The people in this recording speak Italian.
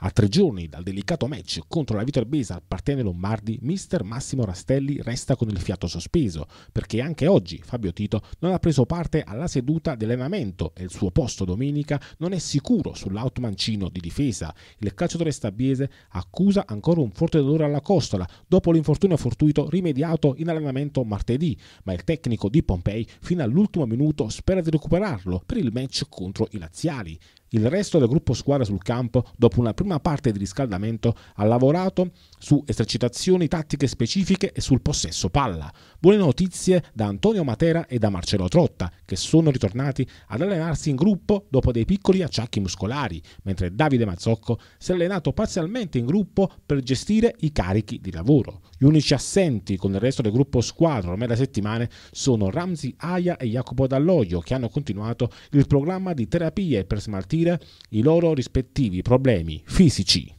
A tre giorni dal delicato match contro la Viterbese al Partene Lombardi, mister Massimo Rastelli resta con il fiato sospeso, perché anche oggi Fabio Tito non ha preso parte alla seduta di allenamento e il suo posto domenica non è sicuro sull'outmancino di difesa. Il calciatore stabiese accusa ancora un forte dolore alla costola dopo l'infortunio fortuito rimediato in allenamento martedì, ma il tecnico di Pompei fino all'ultimo minuto spera di recuperarlo per il match contro i laziali. Il resto del gruppo squadra sul campo, dopo una prima parte di riscaldamento, ha lavorato su esercitazioni tattiche specifiche e sul possesso palla. Buone notizie da Antonio Matera e da Marcello Trotta, che sono ritornati ad allenarsi in gruppo dopo dei piccoli acciacchi muscolari, mentre Davide Mazzocco si è allenato parzialmente in gruppo per gestire i carichi di lavoro. Gli unici assenti con il resto del gruppo squadra ormai da settimane sono Ramzi Aia e Jacopo Dall'Oglio, che hanno continuato il programma di terapie per smaltire gestire i loro rispettivi problemi fisici,